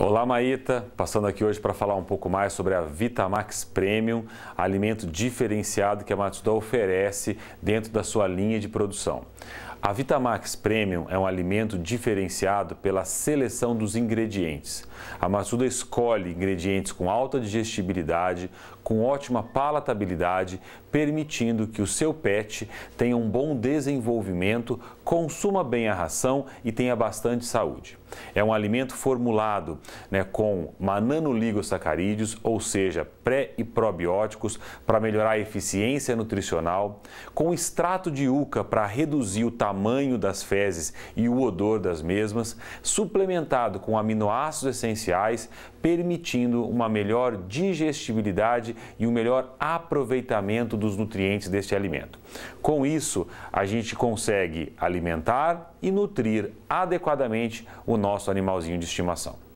Olá, Maíta. Passando aqui hoje para falar um pouco mais sobre a Vitamax Premium, alimento diferenciado que a Matsuda oferece dentro da sua linha de produção. A Vitamax Premium é um alimento diferenciado pela seleção dos ingredientes. A Matsuda escolhe ingredientes com alta digestibilidade, com ótima palatabilidade, permitindo que o seu pet tenha um bom desenvolvimento, consuma bem a ração e tenha bastante saúde. É um alimento formulado né, com mananoligosacarídeos, ou seja, pré e probióticos para melhorar a eficiência nutricional, com extrato de uca para reduzir o tamanho tamanho das fezes e o odor das mesmas, suplementado com aminoácidos essenciais, permitindo uma melhor digestibilidade e um melhor aproveitamento dos nutrientes deste alimento. Com isso, a gente consegue alimentar e nutrir adequadamente o nosso animalzinho de estimação.